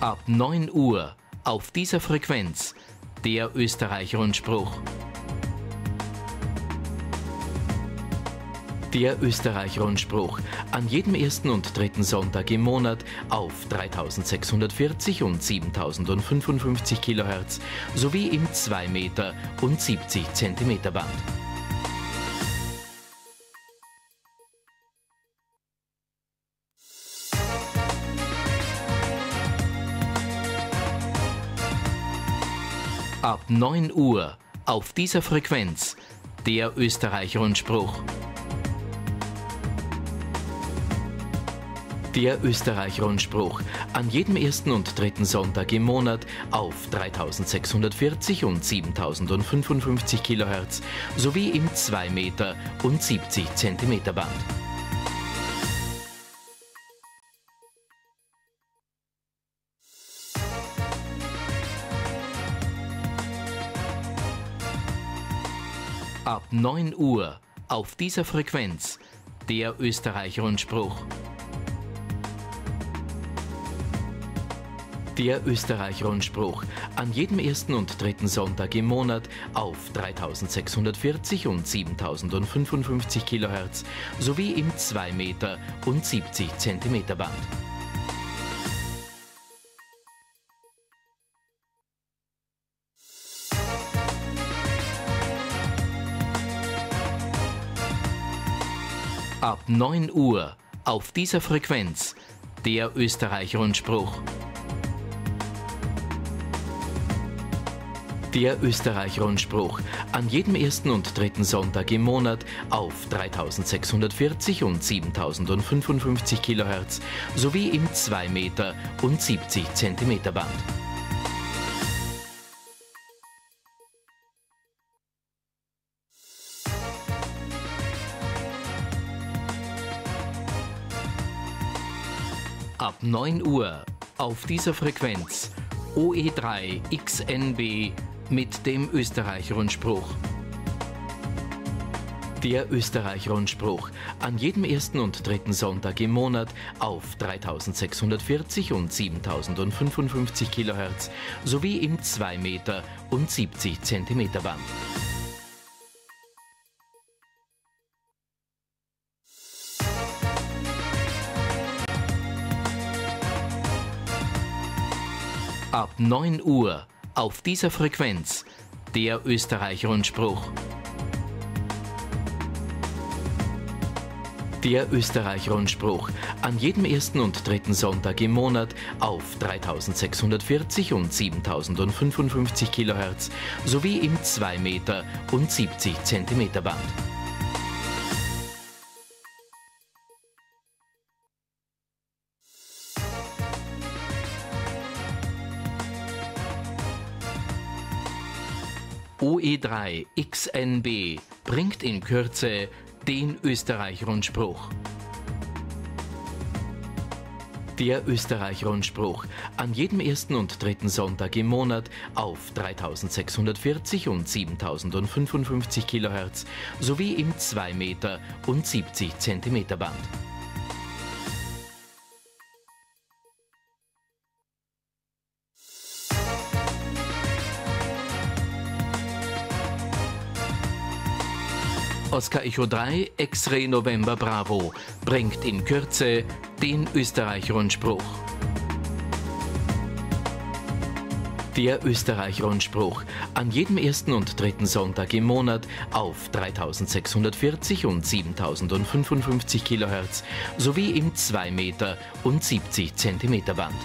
Ab 9 Uhr auf dieser Frequenz der Österreich-Rundspruch. Der Österreich-Rundspruch. An jedem ersten und dritten Sonntag im Monat auf 3640 und 7055 kHz sowie im 2 Meter und 70 Zentimeter Band. ab 9 Uhr auf dieser Frequenz der Österreich-Rundspruch. Der Österreich-Rundspruch an jedem ersten und dritten Sonntag im Monat auf 3640 und 7055 kHz sowie im 2 Meter und 70 Zentimeter Band. ab 9 Uhr auf dieser Frequenz der Österreich-Rundspruch. Der Österreich-Rundspruch an jedem ersten und dritten Sonntag im Monat auf 3640 und 7055 kHz sowie im 2 Meter und 70 Zentimeter Band. Ab 9 Uhr auf dieser Frequenz der Österreich-Rundspruch. Der Österreich-Rundspruch. An jedem ersten und dritten Sonntag im Monat auf 3640 und 7055 kHz sowie im 2 Meter und 70 Zentimeter Band. ab 9 Uhr auf dieser Frequenz OE3 XNB mit dem Österreich-Rundspruch. Der Österreich-Rundspruch. An jedem ersten und dritten Sonntag im Monat auf 3640 und 7055 kHz sowie im 2 Meter und 70 Zentimeter Band. ab 9 Uhr auf dieser Frequenz der Österreich-Rundspruch. Der Österreich-Rundspruch. An jedem ersten und dritten Sonntag im Monat auf 3640 und 7055 kHz sowie im 2 Meter und 70 Zentimeter Band. OE3 XNB bringt in Kürze den Österreich-Rundspruch. Der Österreich-Rundspruch. An jedem ersten und dritten Sonntag im Monat auf 3640 und 7055 kHz sowie im 2 Meter und 70 Zentimeter Band. Oscar Echo 3 X-Ray November Bravo bringt in Kürze den Österreich-Rundspruch. Der Österreich-Rundspruch. An jedem ersten und dritten Sonntag im Monat auf 3640 und 7055 kHz sowie im 2 Meter und 70 Zentimeter Band.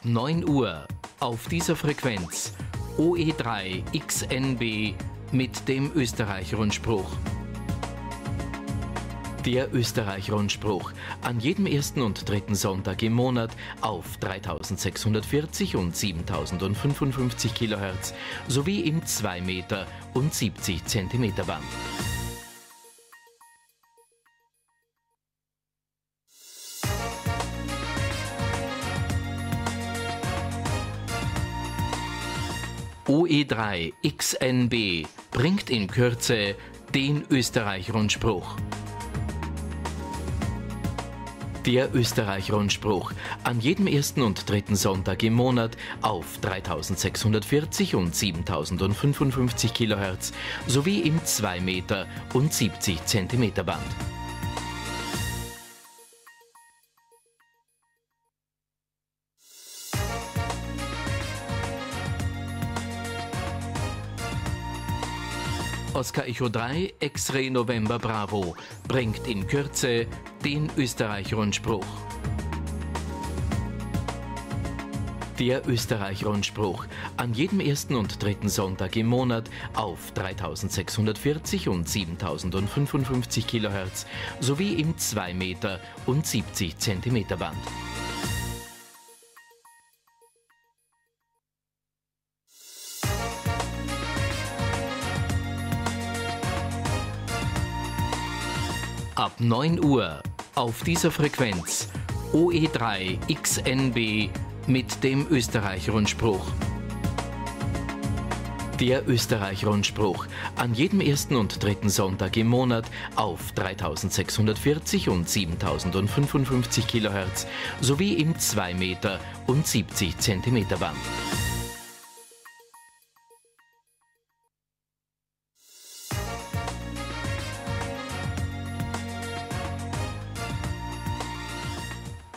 ab 9 Uhr auf dieser Frequenz OE3 XNB mit dem Österreich-Rundspruch. Der Österreich-Rundspruch an jedem ersten und dritten Sonntag im Monat auf 3640 und 7055 kHz sowie im 2 Meter und 70 Zentimeter Band. OE3 XNB bringt in Kürze den Österreich-Rundspruch. Der Österreich-Rundspruch. An jedem ersten und dritten Sonntag im Monat auf 3640 und 7055 kHz sowie im 2 Meter und 70 Zentimeter Band. Oscar Echo 3 X-Ray November Bravo bringt in Kürze den Österreich-Rundspruch. Der Österreich-Rundspruch. An jedem ersten und dritten Sonntag im Monat auf 3640 und 7055 kHz sowie im 2 Meter und 70 Zentimeter Band. 9 Uhr auf dieser Frequenz OE3 XNB mit dem Österreich-Rundspruch. Der Österreich-Rundspruch. An jedem ersten und dritten Sonntag im Monat auf 3640 und 7055 kHz sowie im 2 Meter und 70 Zentimeter Band.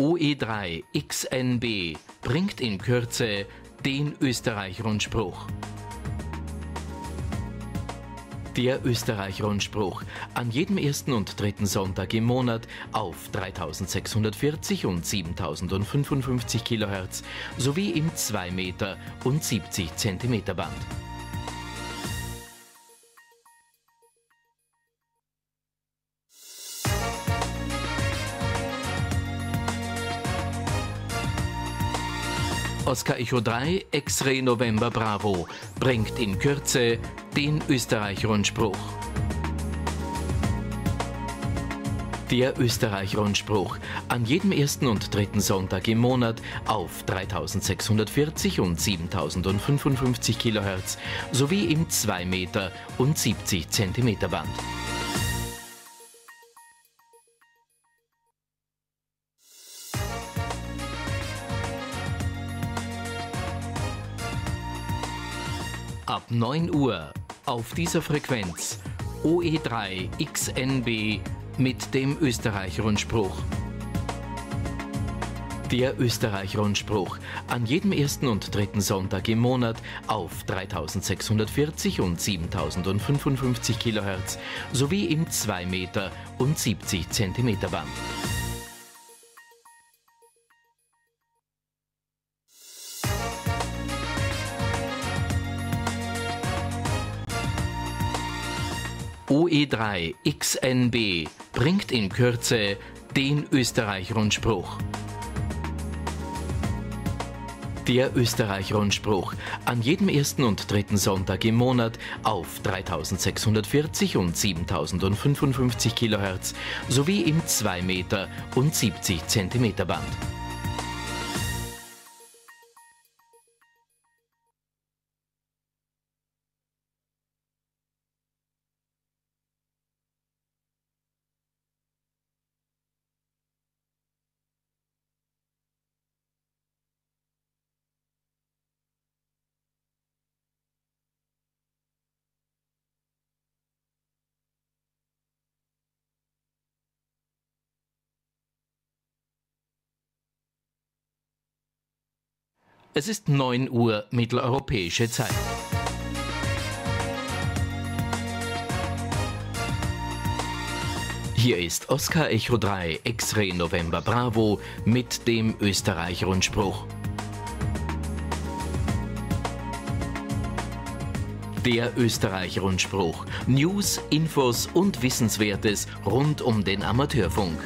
OE3 XNB bringt in Kürze den Österreich-Rundspruch. Der Österreich-Rundspruch. An jedem ersten und dritten Sonntag im Monat auf 3640 und 7055 kHz sowie im 2 Meter und 70 Zentimeter Band. Oscar Echo 3 X-Ray November Bravo bringt in Kürze den Österreich-Rundspruch. Der Österreich-Rundspruch. An jedem ersten und dritten Sonntag im Monat auf 3640 und 7055 kHz sowie im 2 Meter und 70 Zentimeter Band. ab 9 Uhr auf dieser Frequenz OE3 XNB mit dem Österreich-Rundspruch. Der Österreich-Rundspruch an jedem ersten und dritten Sonntag im Monat auf 3640 und 7055 kHz sowie im 2 Meter und 70 Zentimeter Band. OE3 XNB bringt in Kürze den Österreich-Rundspruch. Der Österreich-Rundspruch. An jedem ersten und dritten Sonntag im Monat auf 3640 und 7055 kHz sowie im 2 Meter und 70 Zentimeter Band. Es ist 9 Uhr mitteleuropäische Zeit. Hier ist Oskar Echo 3 X-Ray November Bravo mit dem Österreich-Rundspruch. Der Österreich-Rundspruch. News, Infos und Wissenswertes rund um den Amateurfunk.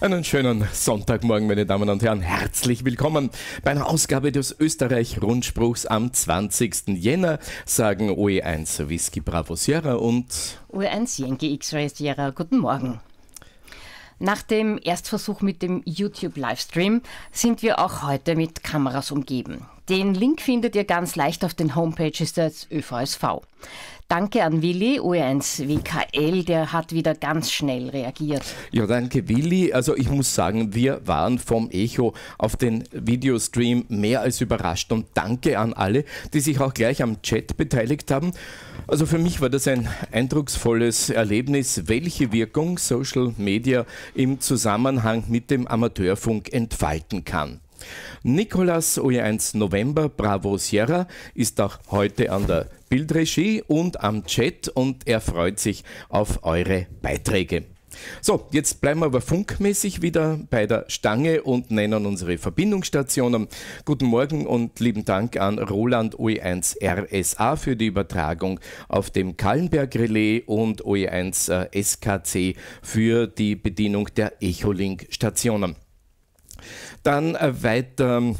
Einen schönen Sonntagmorgen, meine Damen und Herren. Herzlich willkommen bei einer Ausgabe des Österreich-Rundspruchs am 20. Jänner, sagen OE1 Whisky Bravo Sierra und OE1 Yankee X-Ray Sierra. Guten Morgen. Nach dem Erstversuch mit dem YouTube-Livestream sind wir auch heute mit Kameras umgeben. Den Link findet ihr ganz leicht auf den Homepages des ÖVSV. Danke an Willi, OE1 WKL, der hat wieder ganz schnell reagiert. Ja, danke Willi. Also ich muss sagen, wir waren vom Echo auf den Videostream mehr als überrascht und danke an alle, die sich auch gleich am Chat beteiligt haben. Also für mich war das ein eindrucksvolles Erlebnis, welche Wirkung Social Media im Zusammenhang mit dem Amateurfunk entfalten kann. Nicolas OE1 November Bravo Sierra ist auch heute an der Bildregie und am Chat und er freut sich auf eure Beiträge. So, jetzt bleiben wir aber funkmäßig wieder bei der Stange und nennen unsere Verbindungsstationen. Guten Morgen und lieben Dank an Roland OE1 RSA für die Übertragung auf dem Kallenberg Relais und OE1 äh, SKC für die Bedienung der Echolink-Stationen. Dann äh, weiter ähm,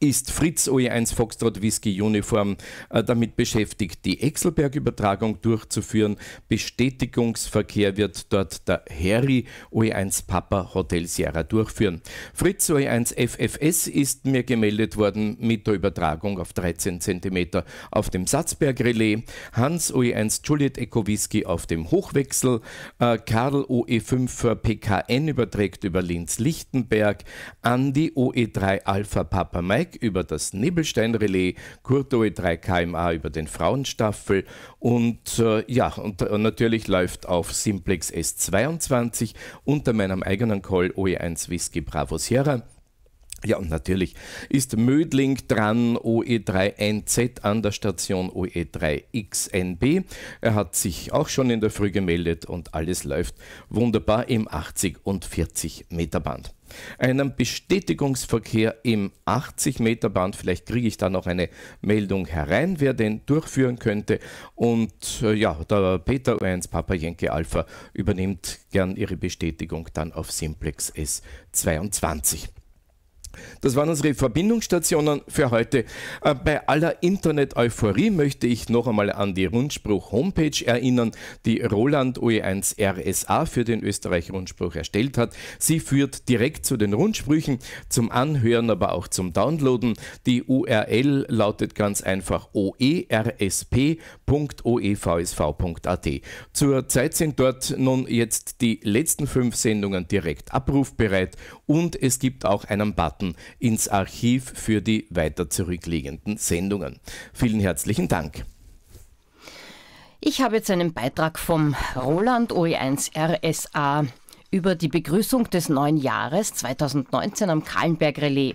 ist Fritz OE1 Foxtrot Whisky Uniform äh, damit beschäftigt, die Exelberg-Übertragung durchzuführen. Bestätigungsverkehr wird dort der Harry OE1 Papa Hotel Sierra durchführen. Fritz OE1 FFS ist mir gemeldet worden mit der Übertragung auf 13 cm auf dem Satzberg Relais. Hans OE1 Juliet Eco Whisky auf dem Hochwechsel. Äh, Karl OE5 PKN überträgt über Linz-Lichtenberg. Andi OE3 Alpha Papa Mike über das Nibelstein-Relais, Kurtoe 3 km über den Frauenstaffel und äh, ja, und äh, natürlich läuft auf Simplex S22 unter meinem eigenen Call OE1 Whisky Bravo Sierra ja, und natürlich ist Mödling dran, OE3NZ an der Station OE3XNB. Er hat sich auch schon in der Früh gemeldet und alles läuft wunderbar im 80 und 40 Meter Band. Einen Bestätigungsverkehr im 80 Meter Band, vielleicht kriege ich da noch eine Meldung herein, wer den durchführen könnte. Und äh, ja, der Peter u 1 Papa Alpha übernimmt gern Ihre Bestätigung dann auf Simplex S22. Das waren unsere Verbindungsstationen für heute. Äh, bei aller Internet-Euphorie möchte ich noch einmal an die Rundspruch-Homepage erinnern, die Roland OE1 RSA für den Österreich-Rundspruch erstellt hat. Sie führt direkt zu den Rundsprüchen, zum Anhören, aber auch zum Downloaden. Die URL lautet ganz einfach oersp.oevsv.at. Zurzeit sind dort nun jetzt die letzten fünf Sendungen direkt abrufbereit und es gibt auch einen Button Daten ins Archiv für die weiter zurückliegenden Sendungen. Vielen herzlichen Dank. Ich habe jetzt einen Beitrag vom Roland OE1 RSA über die Begrüßung des neuen Jahres 2019 am Kahlenberg Relais.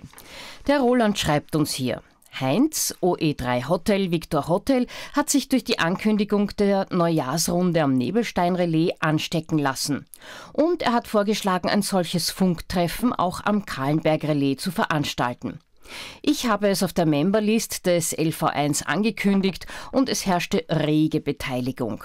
Der Roland schreibt uns hier. Heinz, OE3 Hotel, Victor Hotel, hat sich durch die Ankündigung der Neujahrsrunde am Nebelstein-Relais anstecken lassen. Und er hat vorgeschlagen, ein solches Funktreffen auch am Kahlenberg-Relais zu veranstalten. Ich habe es auf der Memberlist des LV1 angekündigt und es herrschte rege Beteiligung.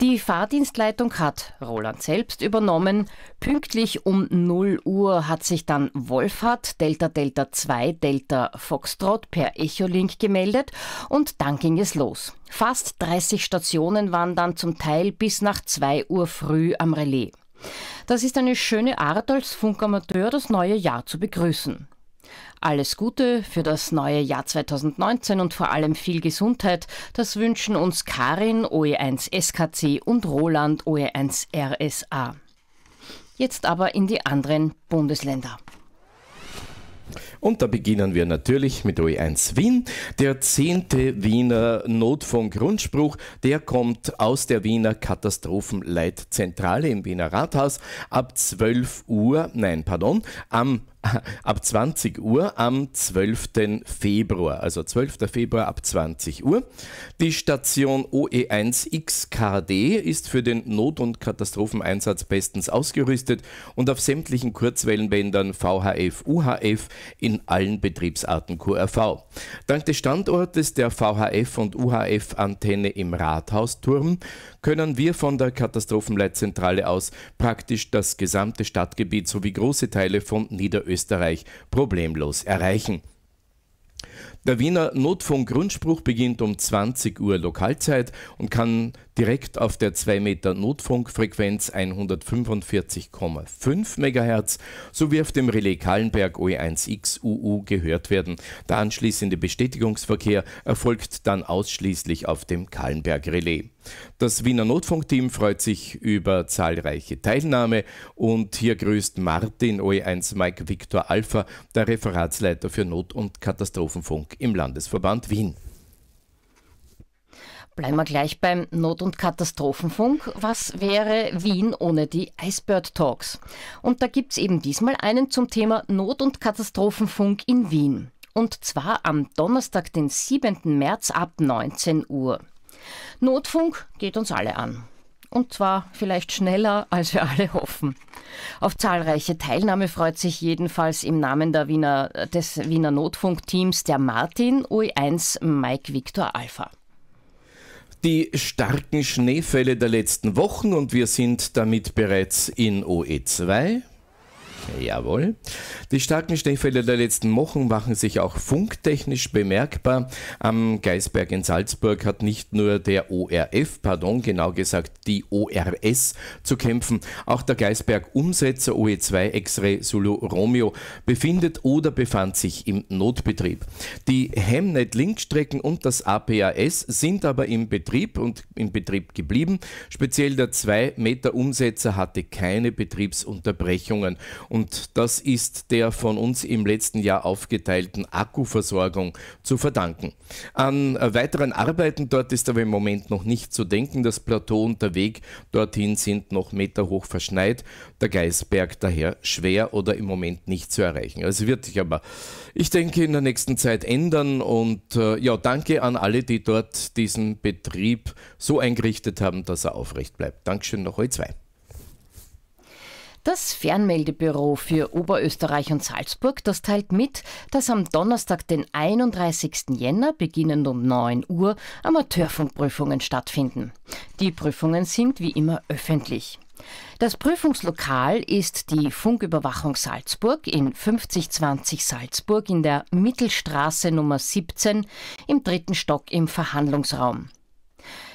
Die Fahrdienstleitung hat Roland selbst übernommen. Pünktlich um 0 Uhr hat sich dann Wolfhard Delta Delta 2 Delta Foxtrot per Echolink gemeldet und dann ging es los. Fast 30 Stationen waren dann zum Teil bis nach 2 Uhr früh am Relais. Das ist eine schöne Art, als Funkamateur das neue Jahr zu begrüßen. Alles Gute für das neue Jahr 2019 und vor allem viel Gesundheit. Das wünschen uns Karin OE1SKC und Roland OE1RSA. Jetzt aber in die anderen Bundesländer. Und da beginnen wir natürlich mit OE1 Wien. Der zehnte Wiener Notfunk-Rundspruch, der kommt aus der Wiener Katastrophenleitzentrale im Wiener Rathaus ab 12 Uhr, nein, pardon, am ab 20 Uhr am 12. Februar, also 12. Februar ab 20 Uhr. Die Station OE1XKD ist für den Not- und Katastropheneinsatz bestens ausgerüstet und auf sämtlichen Kurzwellenbändern VHF, UHF in allen Betriebsarten QRV. Dank des Standortes der VHF- und UHF-Antenne im Rathausturm können wir von der Katastrophenleitzentrale aus praktisch das gesamte Stadtgebiet sowie große Teile von Niederösterreich problemlos erreichen. Der Wiener Notfunk-Grundspruch beginnt um 20 Uhr Lokalzeit und kann direkt auf der 2 Meter Notfunkfrequenz 145,5 MHz sowie auf dem Relais Kallenberg oe 1 xuu gehört werden. Der anschließende Bestätigungsverkehr erfolgt dann ausschließlich auf dem Kallenberg Relais. Das Wiener Notfunkteam freut sich über zahlreiche Teilnahme und hier grüßt Martin OE1 Mike Victor Alpha, der Referatsleiter für Not- und Katastrophenfunk im Landesverband Wien. Bleiben wir gleich beim Not- und Katastrophenfunk. Was wäre Wien ohne die Icebird Talks? Und da gibt es eben diesmal einen zum Thema Not- und Katastrophenfunk in Wien. Und zwar am Donnerstag, den 7. März ab 19 Uhr. Notfunk geht uns alle an. Und zwar vielleicht schneller, als wir alle hoffen. Auf zahlreiche Teilnahme freut sich jedenfalls im Namen der Wiener, des Wiener Notfunkteams der Martin OE1 Mike Victor Alpha. Die starken Schneefälle der letzten Wochen und wir sind damit bereits in OE2. Jawohl. Die starken Schneefälle der letzten Wochen machen sich auch funktechnisch bemerkbar. Am Geisberg in Salzburg hat nicht nur der ORF, pardon, genau gesagt die ORS zu kämpfen. Auch der Geisberg Umsetzer OE2 X-Ray Sulu Romeo befindet oder befand sich im Notbetrieb. Die Hemnet Linkstrecken und das APAS sind aber im Betrieb und im Betrieb geblieben. Speziell der 2 Meter Umsetzer hatte keine Betriebsunterbrechungen und das ist der von uns im letzten Jahr aufgeteilten Akkuversorgung zu verdanken. An weiteren Arbeiten dort ist aber im Moment noch nicht zu denken. Das Plateau und der Weg dorthin sind noch meterhoch verschneit. Der Geisberg daher schwer oder im Moment nicht zu erreichen. Also es wird sich aber, ich denke, in der nächsten Zeit ändern. Und äh, ja, danke an alle, die dort diesen Betrieb so eingerichtet haben, dass er aufrecht bleibt. Dankeschön noch heute zwei. Das Fernmeldebüro für Oberösterreich und Salzburg, das teilt mit, dass am Donnerstag, den 31. Jänner, beginnend um 9 Uhr, Amateurfunkprüfungen stattfinden. Die Prüfungen sind wie immer öffentlich. Das Prüfungslokal ist die Funküberwachung Salzburg in 5020 Salzburg in der Mittelstraße Nummer 17 im dritten Stock im Verhandlungsraum.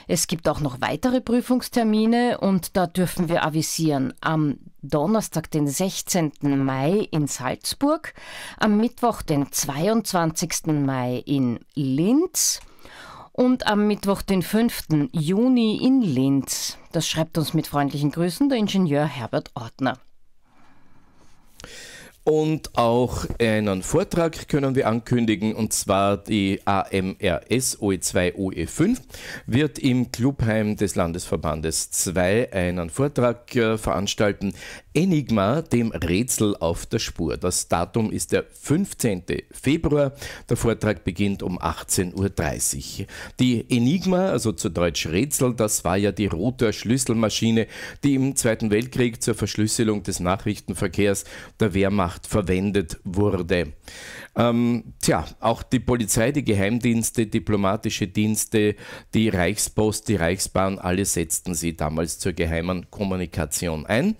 Es gibt auch noch weitere Prüfungstermine und da dürfen wir avisieren. Am Donnerstag, den 16. Mai in Salzburg, am Mittwoch, den 22. Mai in Linz und am Mittwoch, den 5. Juni in Linz. Das schreibt uns mit freundlichen Grüßen der Ingenieur Herbert Ortner. Und auch äh, einen Vortrag können wir ankündigen, und zwar die AMRS OE2 OE5 wird im Clubheim des Landesverbandes 2 einen Vortrag äh, veranstalten. Enigma, dem Rätsel auf der Spur. Das Datum ist der 15. Februar. Der Vortrag beginnt um 18.30 Uhr. Die Enigma, also zu Deutsch Rätsel, das war ja die Rotor-Schlüsselmaschine, die im Zweiten Weltkrieg zur Verschlüsselung des Nachrichtenverkehrs der Wehrmacht Macht verwendet wurde. Ähm, tja, auch die Polizei, die Geheimdienste, diplomatische Dienste, die Reichspost, die Reichsbahn, alle setzten sie damals zur geheimen Kommunikation ein.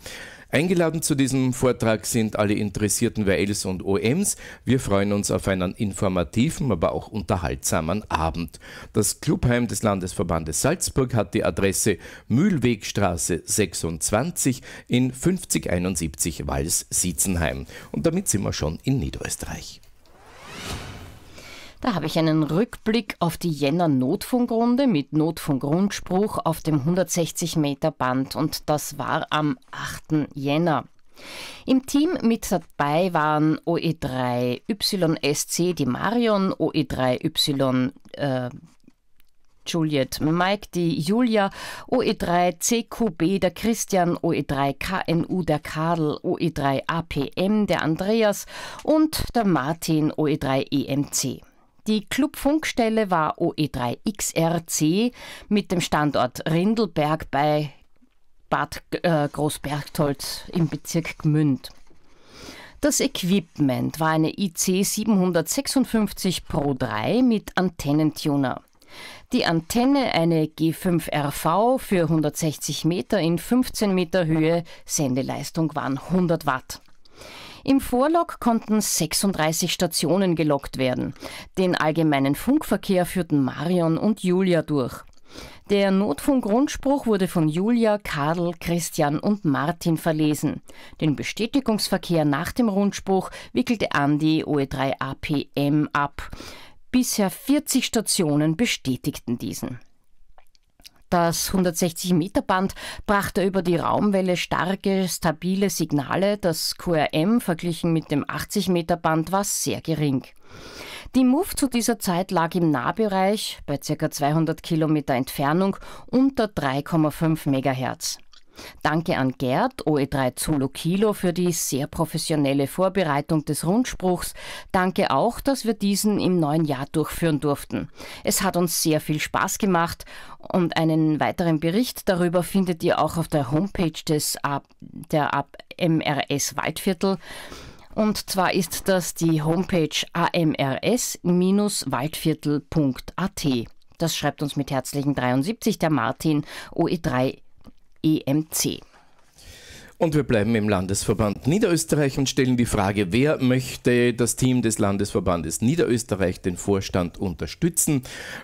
Eingeladen zu diesem Vortrag sind alle interessierten WLs und OMs. Wir freuen uns auf einen informativen, aber auch unterhaltsamen Abend. Das Clubheim des Landesverbandes Salzburg hat die Adresse Mühlwegstraße 26 in 5071 Wals-Siezenheim. Und damit sind wir schon in Niederösterreich. Da habe ich einen Rückblick auf die Jänner Notfunkrunde mit Notfunkrundspruch auf dem 160 Meter Band und das war am 8. Jänner. Im Team mit dabei waren OE3 YSC die Marion, OE3 Y äh, Juliet Mike, die Julia, OE3 CQB der Christian, OE3 KNU der Karl, OE3 APM der Andreas und der Martin OE3 EMC. Die Clubfunkstelle war OE3XRC mit dem Standort Rindelberg bei Bad äh, Großbergtolz im Bezirk Gmünd. Das Equipment war eine IC 756 Pro 3 mit Antennentuner. Die Antenne eine G5RV für 160 Meter in 15 Meter Höhe, Sendeleistung waren 100 Watt. Im Vorlog konnten 36 Stationen gelockt werden. Den allgemeinen Funkverkehr führten Marion und Julia durch. Der Notfunkrundspruch wurde von Julia, Karl, Christian und Martin verlesen. Den Bestätigungsverkehr nach dem Rundspruch wickelte Andi OE3 APM ab. Bisher 40 Stationen bestätigten diesen. Das 160-Meter-Band brachte über die Raumwelle starke, stabile Signale. Das QRM verglichen mit dem 80-Meter-Band war sehr gering. Die MUF zu dieser Zeit lag im Nahbereich bei ca. 200 Kilometer Entfernung unter 3,5 Megahertz. Danke an Gerd, OE3 Zulu Kilo, für die sehr professionelle Vorbereitung des Rundspruchs. Danke auch, dass wir diesen im neuen Jahr durchführen durften. Es hat uns sehr viel Spaß gemacht und einen weiteren Bericht darüber findet ihr auch auf der Homepage des Ab, der Ab MRS Waldviertel. Und zwar ist das die Homepage amrs-waldviertel.at. Das schreibt uns mit herzlichen 73 der Martin OE3 EMC. Und wir bleiben im Landesverband Niederösterreich und stellen die Frage, wer möchte das Team des Landesverbandes Niederösterreich, den Vorstand, unterstützen?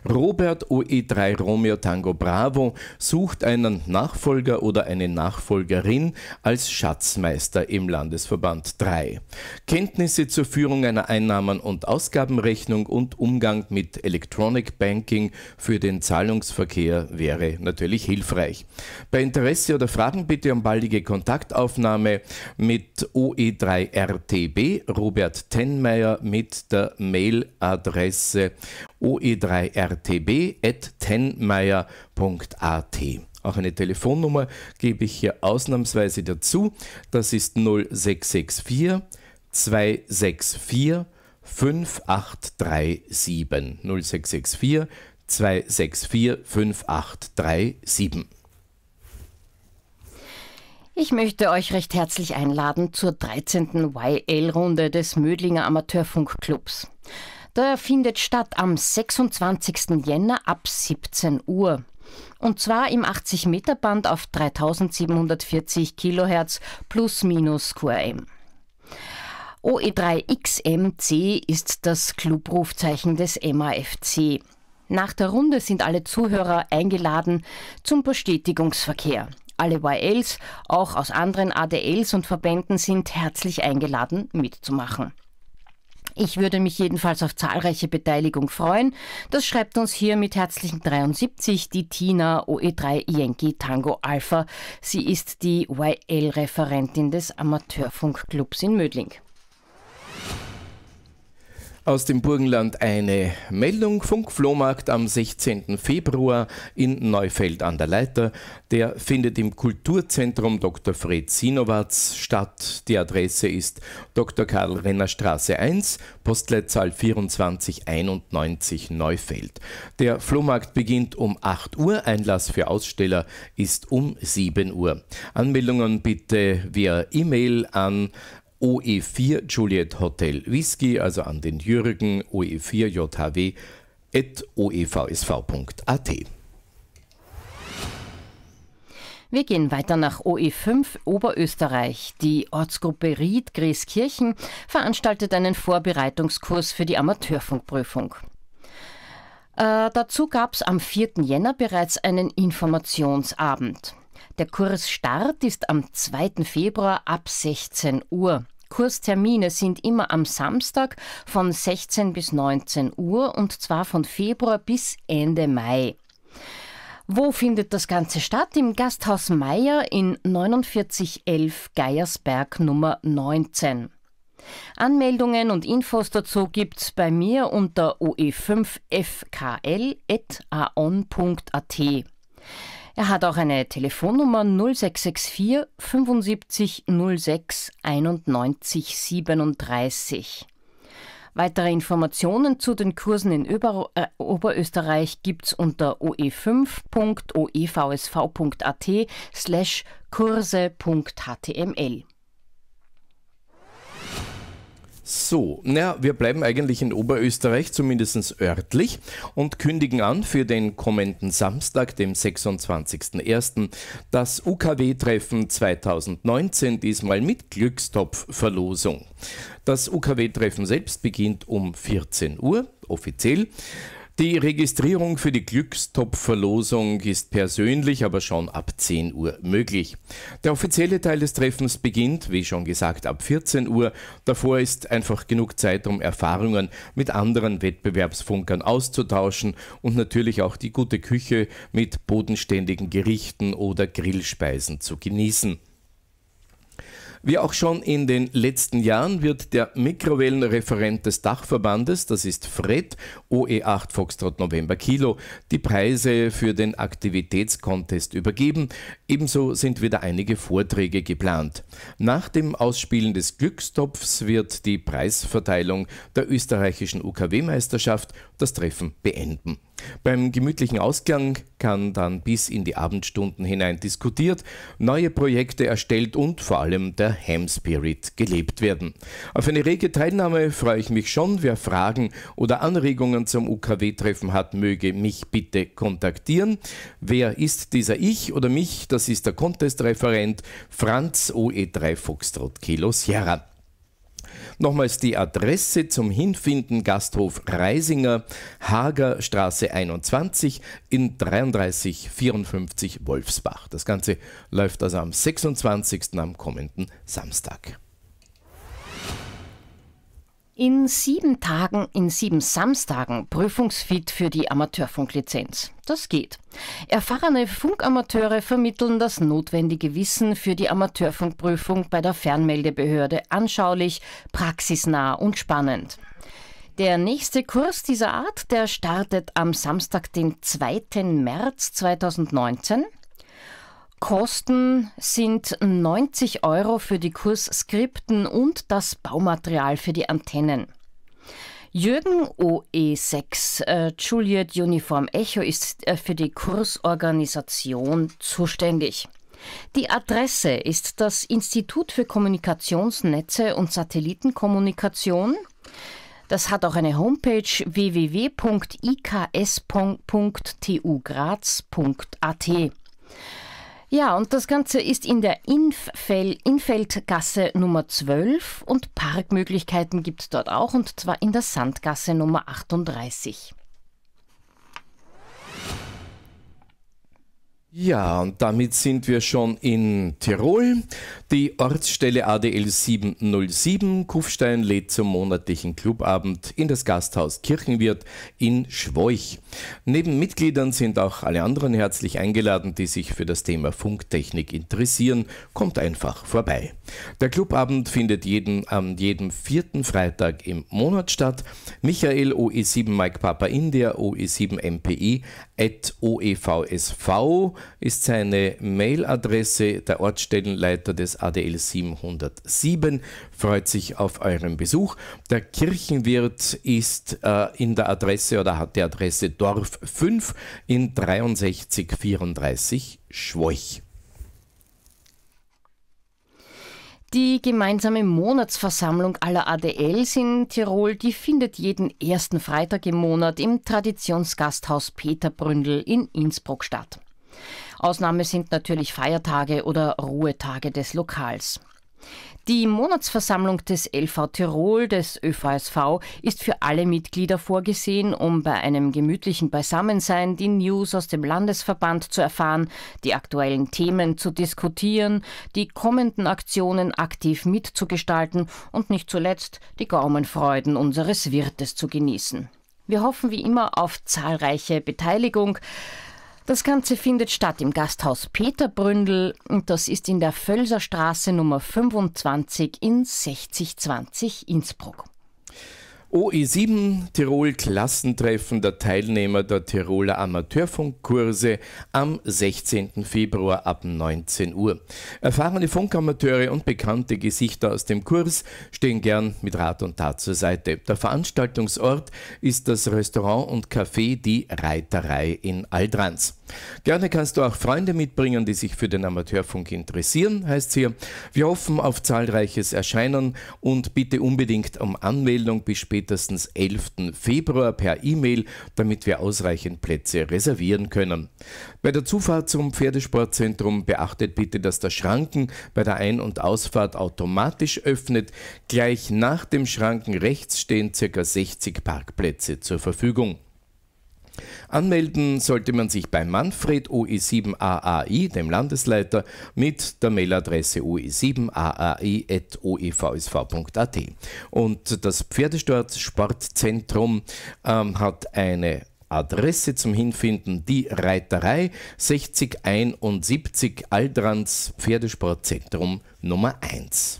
Robert OE3 Romeo Tango Bravo sucht einen Nachfolger oder eine Nachfolgerin als Schatzmeister im Landesverband 3. Kenntnisse zur Führung einer Einnahmen- und Ausgabenrechnung und Umgang mit Electronic Banking für den Zahlungsverkehr wäre natürlich hilfreich. Bei Interesse oder Fragen bitte um baldige Kontakt Kontaktaufnahme mit OE3RTB Robert Tenmeier mit der Mailadresse oe3rtb.tenmeier.at. Auch eine Telefonnummer gebe ich hier ausnahmsweise dazu. Das ist 0664 264 5837 0664 264 5837. Ich möchte euch recht herzlich einladen zur 13. YL-Runde des Mödlinger Amateurfunkclubs. Der findet statt am 26. Jänner ab 17 Uhr. Und zwar im 80-Meter-Band auf 3740 Kilohertz plus minus QRM. OE3XMC ist das Clubrufzeichen des MAFC. Nach der Runde sind alle Zuhörer eingeladen zum Bestätigungsverkehr. Alle YLs, auch aus anderen ADLs und Verbänden, sind herzlich eingeladen, mitzumachen. Ich würde mich jedenfalls auf zahlreiche Beteiligung freuen. Das schreibt uns hier mit herzlichen 73 die Tina OE3 Yankee Tango Alpha. Sie ist die YL-Referentin des Amateurfunkclubs in Mödling. Aus dem Burgenland eine Meldung. Funkflohmarkt am 16. Februar in Neufeld an der Leiter. Der findet im Kulturzentrum Dr. Fred Sinowatz statt. Die Adresse ist Dr. Karl Renner Straße 1, Postleitzahl 2491 Neufeld. Der Flohmarkt beginnt um 8 Uhr. Einlass für Aussteller ist um 7 Uhr. Anmeldungen bitte via E-Mail an OE4 Juliet Hotel Whisky, also an den Jürgen OE4 JHW at oevsv.at. Wir gehen weiter nach OE5 Oberösterreich. Die Ortsgruppe Ried Grieskirchen veranstaltet einen Vorbereitungskurs für die Amateurfunkprüfung. Äh, dazu gab es am 4. Jänner bereits einen Informationsabend. Der Kursstart ist am 2. Februar ab 16 Uhr. Kurstermine sind immer am Samstag von 16 bis 19 Uhr und zwar von Februar bis Ende Mai. Wo findet das Ganze statt? Im Gasthaus Meier in 4911 Geiersberg Nummer 19. Anmeldungen und Infos dazu gibt's bei mir unter oe5fkl.aon.at. Er hat auch eine Telefonnummer 0664 75 06 91 37. Weitere Informationen zu den Kursen in Ober äh, Oberösterreich gibt's unter oe5.oevsv.at slash kurse.html. So, naja, wir bleiben eigentlich in Oberösterreich, zumindest örtlich, und kündigen an für den kommenden Samstag, dem 26.01., das UKW-Treffen 2019, diesmal mit Glückstopfverlosung. Das UKW-Treffen selbst beginnt um 14 Uhr, offiziell. Die Registrierung für die Glückstopfverlosung ist persönlich, aber schon ab 10 Uhr möglich. Der offizielle Teil des Treffens beginnt, wie schon gesagt, ab 14 Uhr. Davor ist einfach genug Zeit, um Erfahrungen mit anderen Wettbewerbsfunkern auszutauschen und natürlich auch die gute Küche mit bodenständigen Gerichten oder Grillspeisen zu genießen. Wie auch schon in den letzten Jahren wird der Mikrowellenreferent des Dachverbandes, das ist Fred, OE8 Foxtrot November Kilo, die Preise für den Aktivitätscontest übergeben. Ebenso sind wieder einige Vorträge geplant. Nach dem Ausspielen des Glückstopfs wird die Preisverteilung der österreichischen UKW-Meisterschaft das Treffen beenden. Beim gemütlichen Ausgang kann dann bis in die Abendstunden hinein diskutiert, neue Projekte erstellt und vor allem der Ham Spirit gelebt werden. Auf eine rege Teilnahme freue ich mich schon. Wer Fragen oder Anregungen zum UKW-Treffen hat, möge mich bitte kontaktieren. Wer ist dieser Ich oder mich? Das ist der Contest-Referent Franz OE3 Foxtrot Kilo Sierra. Nochmals die Adresse zum Hinfinden Gasthof Reisinger, Hagerstraße 21 in 3354 Wolfsbach. Das Ganze läuft also am 26. am kommenden Samstag. In sieben Tagen, in sieben Samstagen prüfungsfit für die Amateurfunklizenz. Das geht. Erfahrene Funkamateure vermitteln das notwendige Wissen für die Amateurfunkprüfung bei der Fernmeldebehörde anschaulich, praxisnah und spannend. Der nächste Kurs dieser Art, der startet am Samstag, den 2. März 2019 Kosten sind 90 Euro für die Kursskripten und das Baumaterial für die Antennen. Jürgen OE6 äh, Juliet Uniform Echo ist äh, für die Kursorganisation zuständig. Die Adresse ist das Institut für Kommunikationsnetze und Satellitenkommunikation. Das hat auch eine Homepage www.iks.tu graz.at. Ja, und das Ganze ist in der Infel Infeldgasse Nummer 12 und Parkmöglichkeiten gibt es dort auch und zwar in der Sandgasse Nummer 38. Ja, und damit sind wir schon in Tirol. Die Ortsstelle ADL 707 Kufstein lädt zum monatlichen Clubabend in das Gasthaus Kirchenwirt in Schwoich. Neben Mitgliedern sind auch alle anderen herzlich eingeladen, die sich für das Thema Funktechnik interessieren. Kommt einfach vorbei. Der Clubabend findet jeden, am jedem vierten Freitag im Monat statt. Michael OE7 Mike Papa India OE7 MPI at OEVSV ist seine Mailadresse. Der Ortsstellenleiter des ADL 707 freut sich auf euren Besuch. Der Kirchenwirt ist äh, in der Adresse oder hat die Adresse Dorf 5 in 6334 Schwoich. Die gemeinsame Monatsversammlung aller ADLs in Tirol, die findet jeden ersten Freitag im Monat im Traditionsgasthaus Peter Bründel in Innsbruck statt. Ausnahme sind natürlich Feiertage oder Ruhetage des Lokals. Die Monatsversammlung des LV Tirol des ÖVSV ist für alle Mitglieder vorgesehen, um bei einem gemütlichen Beisammensein die News aus dem Landesverband zu erfahren, die aktuellen Themen zu diskutieren, die kommenden Aktionen aktiv mitzugestalten und nicht zuletzt die Gaumenfreuden unseres Wirtes zu genießen. Wir hoffen wie immer auf zahlreiche Beteiligung. Das Ganze findet statt im Gasthaus Peterbründel und das ist in der Völserstraße Nummer 25 in 6020 Innsbruck. OE7 Tirol Klassentreffen der Teilnehmer der Tiroler Amateurfunkkurse am 16. Februar ab 19 Uhr. Erfahrene Funkamateure und bekannte Gesichter aus dem Kurs stehen gern mit Rat und Tat zur Seite. Der Veranstaltungsort ist das Restaurant und Café Die Reiterei in Altrans. Gerne kannst du auch Freunde mitbringen, die sich für den Amateurfunk interessieren, heißt hier. Wir hoffen auf zahlreiches Erscheinen und bitte unbedingt um Anmeldung bis spätestens 11. Februar per E-Mail, damit wir ausreichend Plätze reservieren können. Bei der Zufahrt zum Pferdesportzentrum beachtet bitte, dass der Schranken bei der Ein- und Ausfahrt automatisch öffnet. Gleich nach dem Schranken rechts stehen ca. 60 Parkplätze zur Verfügung. Anmelden sollte man sich bei Manfred OE7AAI, dem Landesleiter, mit der Mailadresse oe7aai.oevsv.at. Und das Pferdesportzentrum ähm, hat eine Adresse zum Hinfinden, die Reiterei 6071 Aldrans Pferdesportzentrum Nummer 1.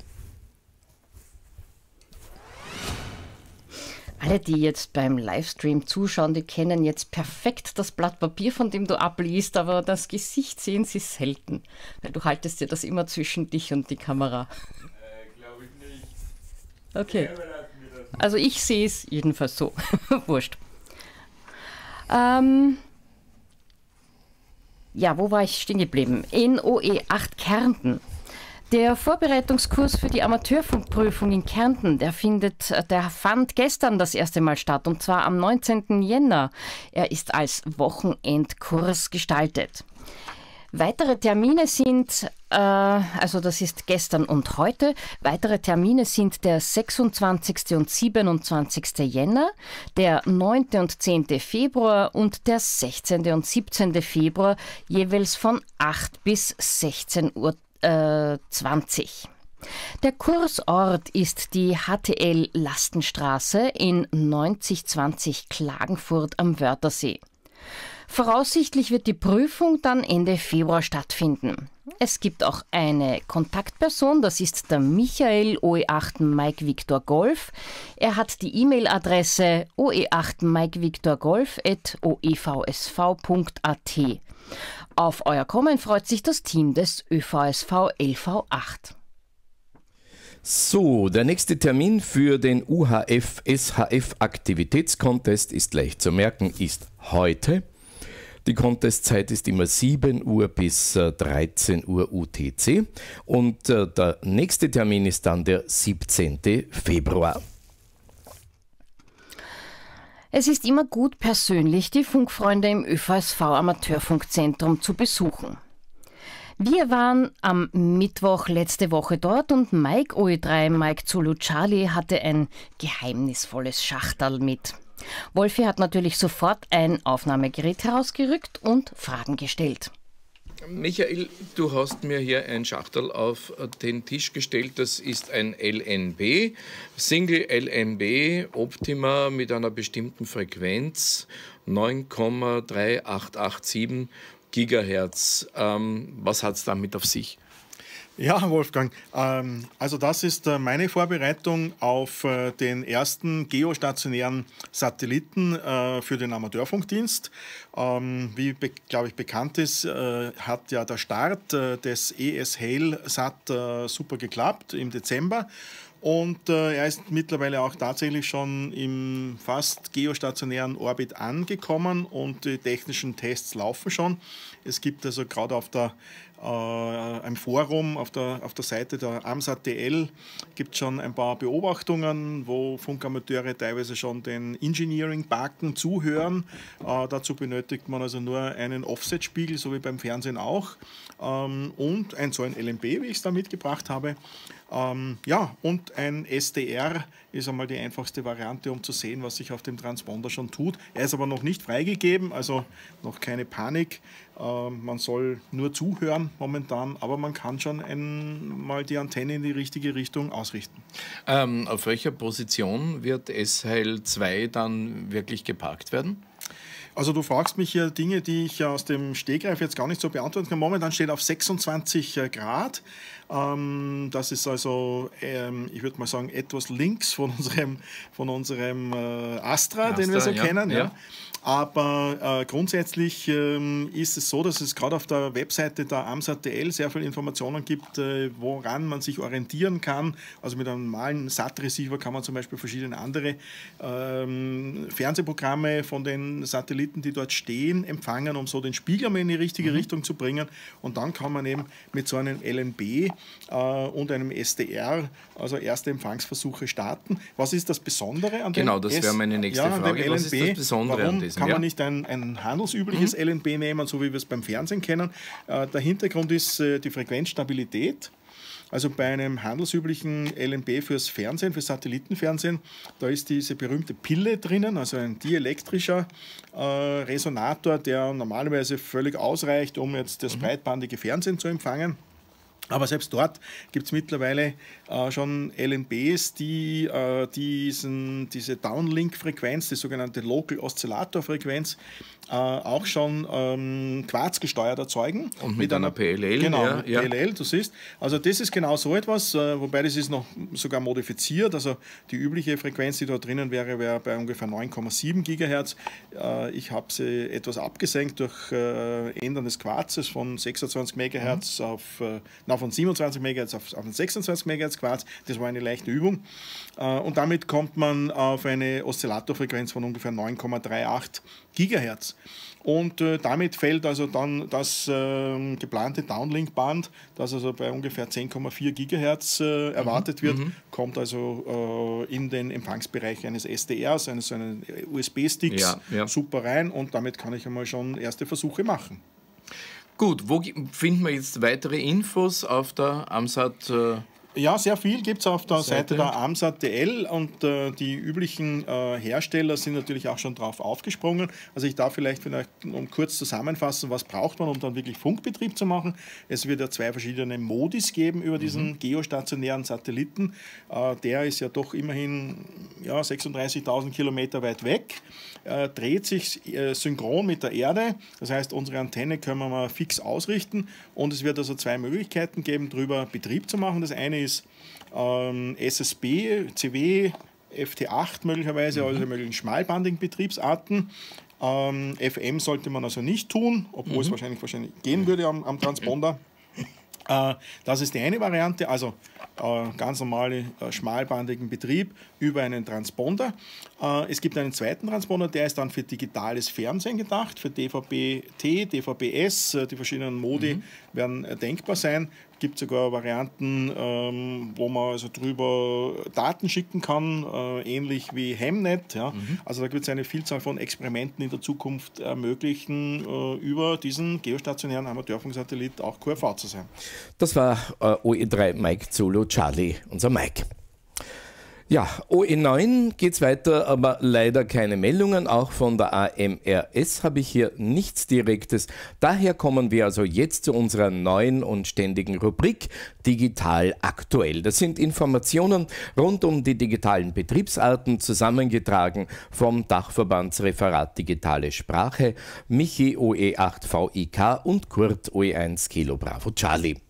Alle, die jetzt beim Livestream zuschauen, die kennen jetzt perfekt das Blatt Papier, von dem du abliest, aber das Gesicht sehen sie selten, weil du haltest dir das immer zwischen dich und die Kamera. Äh, Glaube ich nicht. Okay. Also ich sehe es jedenfalls so. Wurscht. Ähm, ja, wo war ich stehen geblieben? NOE 8 Kärnten. Der Vorbereitungskurs für die Amateurfunkprüfung in Kärnten, der findet, der fand gestern das erste Mal statt und zwar am 19. Jänner. Er ist als Wochenendkurs gestaltet. Weitere Termine sind, äh, also das ist gestern und heute, weitere Termine sind der 26. und 27. Jänner, der 9. und 10. Februar und der 16. und 17. Februar jeweils von 8 bis 16 Uhr. 20. Der Kursort ist die HTL Lastenstraße in 9020 Klagenfurt am Wörthersee. Voraussichtlich wird die Prüfung dann Ende Februar stattfinden. Es gibt auch eine Kontaktperson, das ist der Michael OE8 Mike Victor Golf. Er hat die E-Mail-Adresse oe8 Mike Victor Golf at oevsv.at. Auf euer Kommen freut sich das Team des ÖVSV LV8. So, der nächste Termin für den UHF-SHF-Aktivitätscontest ist leicht zu merken, ist heute die Contestzeit ist immer 7 Uhr bis 13 äh, Uhr UTC. Und äh, der nächste Termin ist dann der 17. Februar. Es ist immer gut, persönlich die Funkfreunde im ÖVSV Amateurfunkzentrum zu besuchen. Wir waren am Mittwoch letzte Woche dort und Mike OE3, Mike Zulu Charlie, hatte ein geheimnisvolles Schachtal mit. Wolfi hat natürlich sofort ein Aufnahmegerät herausgerückt und Fragen gestellt. Michael, du hast mir hier ein Schachtel auf den Tisch gestellt. Das ist ein LNB, Single LNB Optima mit einer bestimmten Frequenz 9,3887 Gigahertz. Ähm, was hat es damit auf sich? Ja, Wolfgang, ähm, also das ist äh, meine Vorbereitung auf äh, den ersten geostationären Satelliten äh, für den Amateurfunkdienst. Ähm, wie, glaube ich, bekannt ist, hat ja der Start des ES Hale Sat super geklappt im Dezember. Und äh, er ist mittlerweile auch tatsächlich schon im fast geostationären Orbit angekommen und die technischen Tests laufen schon. Es gibt also gerade auf der äh, im Forum auf der, auf der Seite der AMSAT.dl gibt es schon ein paar Beobachtungen, wo Funkamateure teilweise schon den Engineering-Baken zuhören. Äh, dazu benötigt man also nur einen Offset-Spiegel, so wie beim Fernsehen auch, ähm, und ein, so ein LMB, wie ich es da mitgebracht habe. Ähm, ja, und ein SDR ist einmal die einfachste Variante, um zu sehen, was sich auf dem Transponder schon tut. Er ist aber noch nicht freigegeben, also noch keine Panik. Ähm, man soll nur zuhören momentan, aber man kann schon einmal die Antenne in die richtige Richtung ausrichten. Ähm, auf welcher Position wird SHL 2 dann wirklich geparkt werden? Also du fragst mich hier Dinge, die ich aus dem Stegreif jetzt gar nicht so beantworten kann. Momentan steht auf 26 äh, Grad. Ähm, das ist also, ähm, ich würde mal sagen, etwas links von unserem, von unserem Astra, äh, Astra den wir so ja, kennen. Ja. Aber äh, grundsätzlich ähm, ist es so, dass es gerade auf der Webseite der AMSATL sehr viele Informationen gibt, äh, woran man sich orientieren kann. Also mit einem normalen SAT-Receiver kann man zum Beispiel verschiedene andere ähm, Fernsehprogramme von den Satelliten, die dort stehen, empfangen, um so den Spiegel mal in die richtige mhm. Richtung zu bringen. Und dann kann man eben mit so einem LNB äh, und einem SDR, also erste Empfangsversuche, starten. Was ist das Besondere an dem Genau, das wäre meine nächste ja, Frage. Was ist das Besondere Warum? an diesem? gewesen. Kann ja. man nicht ein, ein handelsübliches mhm. LNB nehmen, so wie wir es beim Fernsehen kennen? Äh, der Hintergrund ist äh, die Frequenzstabilität. Also bei einem handelsüblichen LNB fürs Fernsehen, für Satellitenfernsehen, da ist diese berühmte Pille drinnen, also ein dielektrischer äh, Resonator, der normalerweise völlig ausreicht, um jetzt das mhm. breitbandige Fernsehen zu empfangen. Aber selbst dort gibt es mittlerweile äh, schon LNBs, die äh, diesen, diese Downlink-Frequenz, die sogenannte Local Oszillator-Frequenz, äh, auch schon ähm, quarzgesteuert erzeugen. Und mit, mit einer, einer, PLL. Genau, ja, ja. PLL, du siehst. Also das ist genau so etwas, äh, wobei das ist noch sogar modifiziert. Also die übliche Frequenz, die da drinnen wäre, wäre bei ungefähr 9,7 GHz. Äh, ich habe sie etwas abgesenkt durch äh, Ändern des Quarzes von 26 Megahertz mhm. auf, äh, na, von 27 MHz auf, auf 26 Megahertz Quarz. Das war eine leichte Übung. Äh, und damit kommt man auf eine Oszillatorfrequenz von ungefähr 9,38 Gigahertz. Und äh, damit fällt also dann das ähm, geplante Downlink-Band, das also bei ungefähr 10,4 Gigahertz äh, mhm. erwartet mhm. wird, kommt also in den Empfangsbereich eines SDRs, eines, USB-Sticks ja, ja. super rein und damit kann ich einmal schon erste Versuche machen. Gut, wo finden wir jetzt weitere Infos auf der Amsat? Ja, sehr viel gibt es auf der Seite, Seite der AMSA.tl und äh, die üblichen äh, Hersteller sind natürlich auch schon drauf aufgesprungen. Also ich darf vielleicht, vielleicht um kurz zusammenfassen, was braucht man, um dann wirklich Funkbetrieb zu machen. Es wird ja zwei verschiedene Modis geben über diesen mhm. geostationären Satelliten. Äh, der ist ja doch immerhin ja, 36.000 Kilometer weit weg, äh, dreht sich äh, synchron mit der Erde. Das heißt, unsere Antenne können wir mal fix ausrichten und es wird also zwei Möglichkeiten geben, darüber Betrieb zu machen. Das eine ist ähm, SSB, CW, FT8 möglicherweise, mhm. also möglichen schmalbandigen Betriebsarten. Ähm, FM sollte man also nicht tun, obwohl mhm. es wahrscheinlich, wahrscheinlich gehen würde am, am Transponder. Äh, das ist die eine Variante, also äh, ganz normale äh, schmalbandigen Betrieb über einen Transponder. Äh, es gibt einen zweiten Transponder, der ist dann für digitales Fernsehen gedacht, für DVB-T, DVB-S, äh, die verschiedenen Modi mhm. werden denkbar sein gibt sogar Varianten, ähm, wo man also drüber Daten schicken kann, äh, ähnlich wie Hemnet. Ja? Mhm. Also da wird es eine Vielzahl von Experimenten in der Zukunft ermöglichen, äh, über diesen geostationären Amateurfunksatellit auch QRV zu sein. Das war äh, OE3 Mike Zulu Charlie, unser Mike. Ja, OE9 geht es weiter, aber leider keine Meldungen. Auch von der AMRS habe ich hier nichts Direktes. Daher kommen wir also jetzt zu unserer neuen und ständigen Rubrik Digital aktuell. Das sind Informationen rund um die digitalen Betriebsarten zusammengetragen vom Dachverbandsreferat Digitale Sprache, Michi OE8 VIK und Kurt OE1 Kilo Bravo Charlie.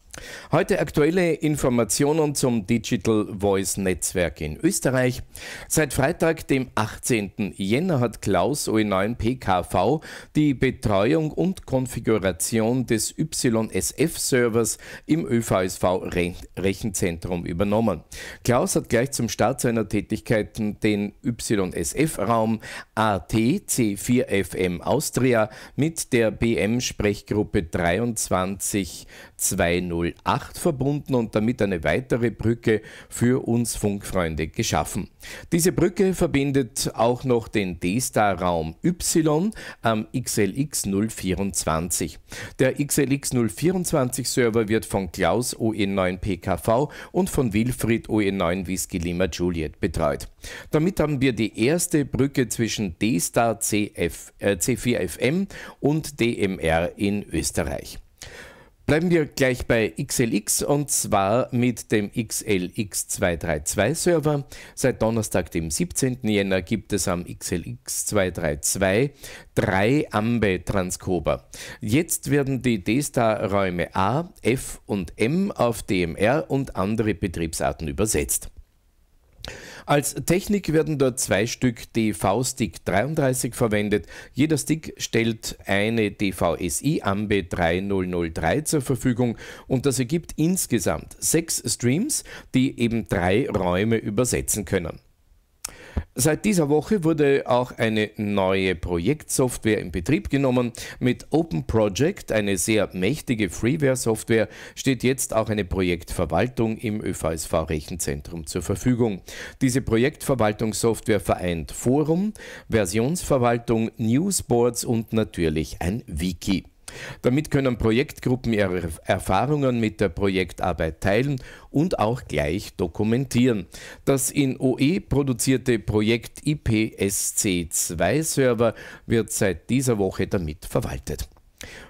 Heute aktuelle Informationen zum Digital Voice Netzwerk in Österreich. Seit Freitag, dem 18. Jänner, hat Klaus OE9 PKV die Betreuung und Konfiguration des YSF-Servers im ÖVSV-Rechenzentrum übernommen. Klaus hat gleich zum Start seiner Tätigkeiten den YSF-Raum ATC4FM Austria mit der BM-Sprechgruppe 23 208 verbunden und damit eine weitere Brücke für uns Funkfreunde geschaffen. Diese Brücke verbindet auch noch den D-Star-Raum Y am XLX 024. Der XLX 024 Server wird von Klaus OE9 PKV und von Wilfried OE9 Whisky Lima Juliet betreut. Damit haben wir die erste Brücke zwischen D-Star äh, C4FM und DMR in Österreich. Bleiben wir gleich bei XLX und zwar mit dem XLX232 Server. Seit Donnerstag, dem 17. Jänner, gibt es am XLX232 drei Ambe-Transcoder. Jetzt werden die D-Star-Räume A, F und M auf DMR und andere Betriebsarten übersetzt. Als Technik werden dort zwei Stück DV-Stick 33 verwendet. Jeder Stick stellt eine DVSI AMBE 3003 zur Verfügung und das ergibt insgesamt sechs Streams, die eben drei Räume übersetzen können. Seit dieser Woche wurde auch eine neue Projektsoftware in Betrieb genommen. Mit Open Project, eine sehr mächtige Freeware-Software, steht jetzt auch eine Projektverwaltung im ÖVSV-Rechenzentrum zur Verfügung. Diese Projektverwaltungssoftware vereint Forum, Versionsverwaltung, Newsboards und natürlich ein Wiki. Damit können Projektgruppen ihre Erfahrungen mit der Projektarbeit teilen und auch gleich dokumentieren. Das in OE produzierte Projekt IPSC2-Server wird seit dieser Woche damit verwaltet.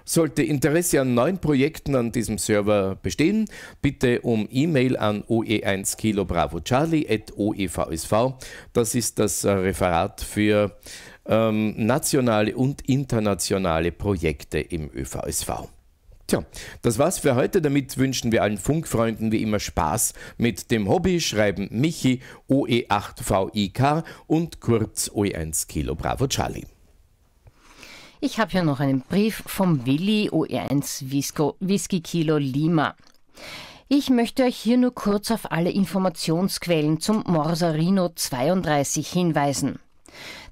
Sollte Interesse an neuen Projekten an diesem Server bestehen, bitte um E-Mail an oe1kilobravocharlie.oevsv. Das ist das Referat für ähm, nationale und internationale Projekte im ÖVSV. Tja, das war's für heute. Damit wünschen wir allen Funkfreunden wie immer Spaß mit dem Hobby. Schreiben Michi OE8VIK und kurz OE1 Kilo Bravo Charlie. Ich habe hier noch einen Brief vom Willi OE1 Whisky Kilo Lima. Ich möchte euch hier nur kurz auf alle Informationsquellen zum Morsarino 32 hinweisen.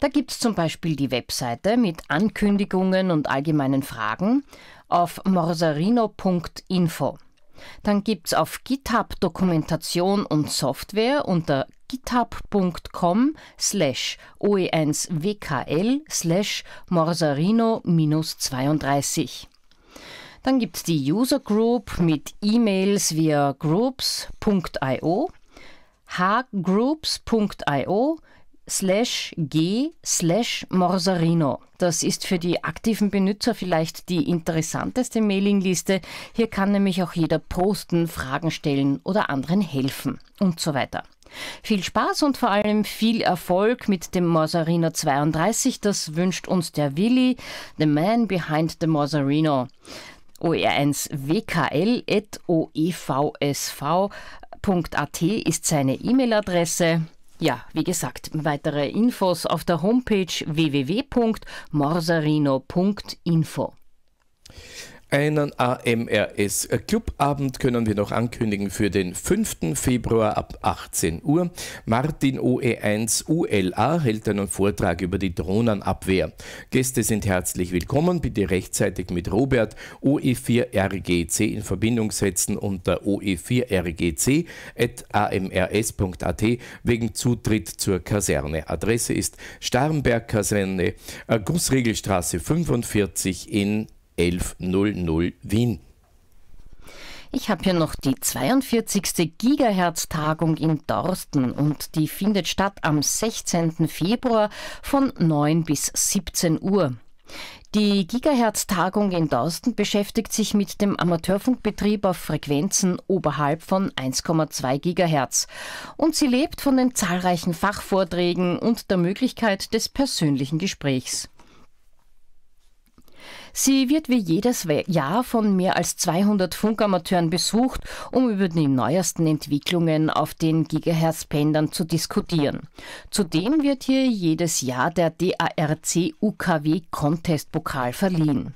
Da gibt es zum Beispiel die Webseite mit Ankündigungen und allgemeinen Fragen auf morsarino.info. Dann gibt es auf GitHub Dokumentation und Software unter github.com slash oe1wkl slash morsarino-32. Dann gibt es die User Group mit E-Mails via groups.io, hgroups.io slash g slash morsarino. Das ist für die aktiven Benutzer vielleicht die interessanteste Mailingliste. Hier kann nämlich auch jeder posten, Fragen stellen oder anderen helfen und so weiter. Viel Spaß und vor allem viel Erfolg mit dem Morsarino 32. Das wünscht uns der Willi, the man behind the Morsarino. OR1WKL.oevsv.at e ist seine E-Mail-Adresse. Ja, wie gesagt, weitere Infos auf der Homepage www.morsarino.info. Einen AMRS-Clubabend äh, können wir noch ankündigen für den 5. Februar ab 18 Uhr. Martin OE1 ULA hält einen Vortrag über die Drohnenabwehr. Gäste sind herzlich willkommen. Bitte rechtzeitig mit Robert OE4RGC in Verbindung setzen unter oe4rgc.amrs.at wegen Zutritt zur Kaserne. Adresse ist Starnberg-Kaserne, äh, Gussregelstraße 45 in 11.00 Wien. Ich habe hier noch die 42. Gigahertz-Tagung in Dorsten und die findet statt am 16. Februar von 9 bis 17 Uhr. Die Gigahertz-Tagung in Dorsten beschäftigt sich mit dem Amateurfunkbetrieb auf Frequenzen oberhalb von 1,2 Gigahertz. Und sie lebt von den zahlreichen Fachvorträgen und der Möglichkeit des persönlichen Gesprächs. Sie wird wie jedes Jahr von mehr als 200 Funkamateuren besucht, um über die neuesten Entwicklungen auf den Gigahertz-Bändern zu diskutieren. Zudem wird hier jedes Jahr der DARC UKW Contest Pokal verliehen.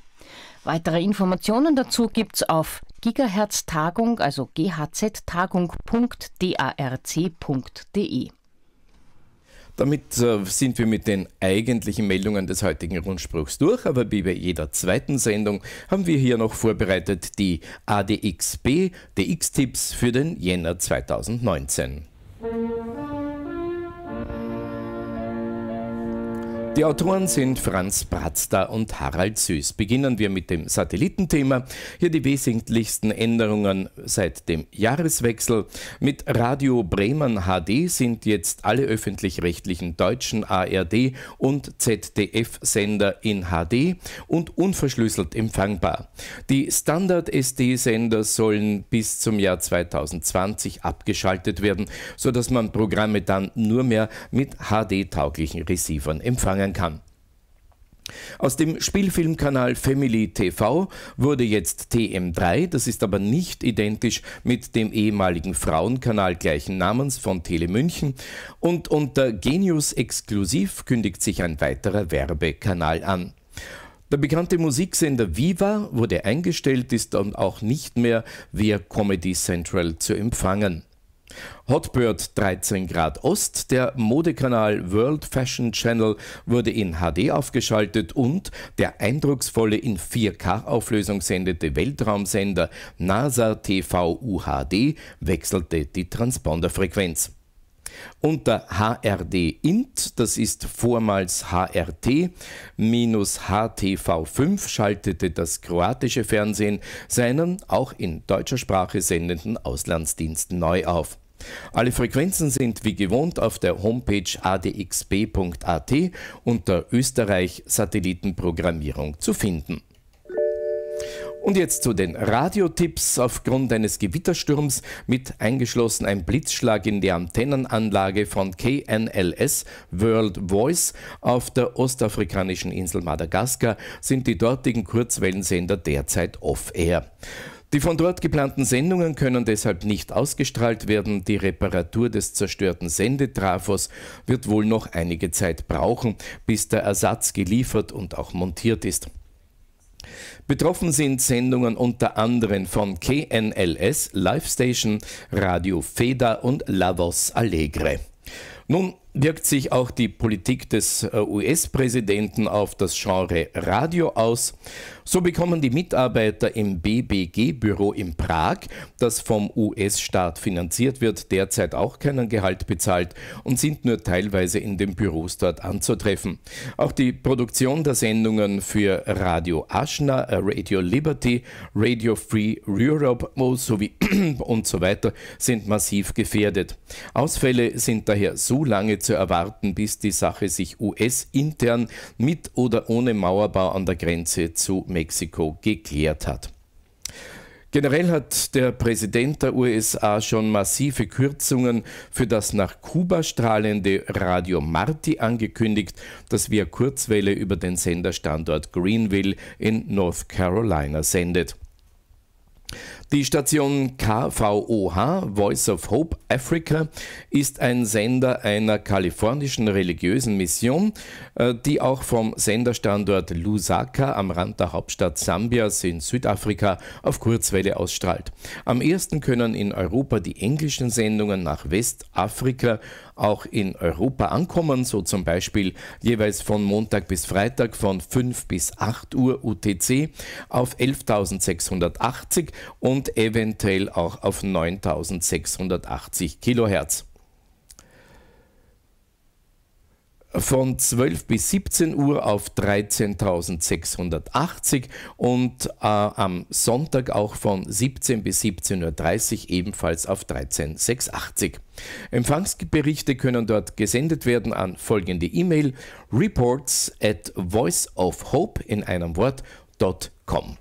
Weitere Informationen dazu gibt's auf gigahertz-tagung, also ghz-tagung.darc.de. Damit äh, sind wir mit den eigentlichen Meldungen des heutigen Rundspruchs durch, aber wie bei jeder zweiten Sendung haben wir hier noch vorbereitet die ADXB DX-Tipps für den Jänner 2019. Die Autoren sind Franz Bratzda und Harald Süß. Beginnen wir mit dem Satellitenthema. Hier die wesentlichsten Änderungen seit dem Jahreswechsel. Mit Radio Bremen HD sind jetzt alle öffentlich-rechtlichen deutschen ARD und ZDF-Sender in HD und unverschlüsselt empfangbar. Die Standard-SD-Sender sollen bis zum Jahr 2020 abgeschaltet werden, sodass man Programme dann nur mehr mit HD-tauglichen Receivern empfangen lernen kann. Aus dem Spielfilmkanal Family TV wurde jetzt TM3, das ist aber nicht identisch mit dem ehemaligen Frauenkanal gleichen Namens von Tele München und unter Genius Exklusiv kündigt sich ein weiterer Werbekanal an. Der bekannte Musiksender Viva wurde eingestellt, ist dann auch nicht mehr via Comedy Central zu empfangen. Hotbird 13 Grad Ost, der Modekanal World Fashion Channel wurde in HD aufgeschaltet und der eindrucksvolle in 4K-Auflösung sendete Weltraumsender NASA TV UHD wechselte die Transponderfrequenz. Unter HRD int, das ist vormals HRT, minus HTV5 schaltete das kroatische Fernsehen seinen auch in deutscher Sprache sendenden Auslandsdienst neu auf. Alle Frequenzen sind wie gewohnt auf der Homepage adxb.at unter Österreich Satellitenprogrammierung zu finden. Und jetzt zu den Radiotipps. Aufgrund eines Gewittersturms mit eingeschlossen ein Blitzschlag in die Antennenanlage von KNLS World Voice auf der ostafrikanischen Insel Madagaskar sind die dortigen Kurzwellensender derzeit off-air. Die von dort geplanten Sendungen können deshalb nicht ausgestrahlt werden. Die Reparatur des zerstörten Sendetrafos wird wohl noch einige Zeit brauchen, bis der Ersatz geliefert und auch montiert ist. Betroffen sind Sendungen unter anderem von KNLS, Live Station, Radio Feda und La Voz Alegre. Nun wirkt sich auch die Politik des äh, US-Präsidenten auf das Genre Radio aus. So bekommen die Mitarbeiter im BBG-Büro in Prag, das vom US-Staat finanziert wird, derzeit auch keinen Gehalt bezahlt und sind nur teilweise in den Büros dort anzutreffen. Auch die Produktion der Sendungen für Radio Aschna, Radio Liberty, Radio Free Europe oh, sowie und so weiter sind massiv gefährdet. Ausfälle sind daher so lange zu erwarten, bis die Sache sich US-intern mit oder ohne Mauerbau an der Grenze zu Mexiko geklärt hat. Generell hat der Präsident der USA schon massive Kürzungen für das nach Kuba strahlende Radio Marti angekündigt, das via Kurzwelle über den Senderstandort Greenville in North Carolina sendet. Die Station KVOH, Voice of Hope Africa, ist ein Sender einer kalifornischen religiösen Mission, äh, die auch vom Senderstandort Lusaka am Rand der Hauptstadt Sambias in Südafrika auf Kurzwelle ausstrahlt. Am ersten können in Europa die englischen Sendungen nach Westafrika auch in Europa ankommen, so zum Beispiel jeweils von Montag bis Freitag von 5 bis 8 Uhr UTC auf 11.680 und eventuell auch auf 9.680 Kilohertz. von 12 bis 17 Uhr auf 13.680 und äh, am Sonntag auch von 17 bis 17.30 Uhr ebenfalls auf 13.680. Empfangsberichte können dort gesendet werden an folgende E-Mail reports at voiceofhope in einem Wort.com.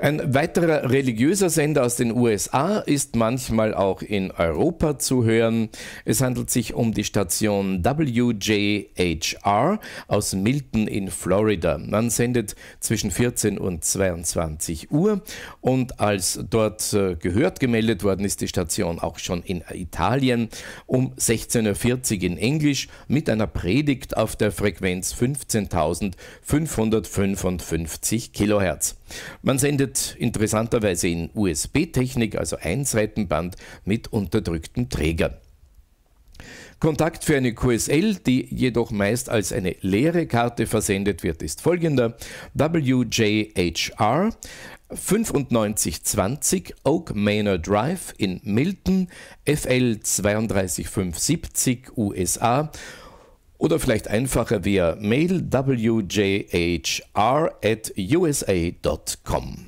Ein weiterer religiöser Sender aus den USA ist manchmal auch in Europa zu hören. Es handelt sich um die Station WJHR aus Milton in Florida. Man sendet zwischen 14 und 22 Uhr und als dort äh, gehört gemeldet worden ist die Station auch schon in Italien um 16.40 Uhr in Englisch mit einer Predigt auf der Frequenz 15.555 Kilohertz. Man sendet interessanterweise in USB-Technik, also Einsreitenband, mit unterdrückten Trägern. Kontakt für eine QSL, die jedoch meist als eine leere Karte versendet wird, ist folgender: WJHR 9520 Oak Manor Drive in Milton, FL 32570 USA oder vielleicht einfacher via Mail wjhr at usa.com.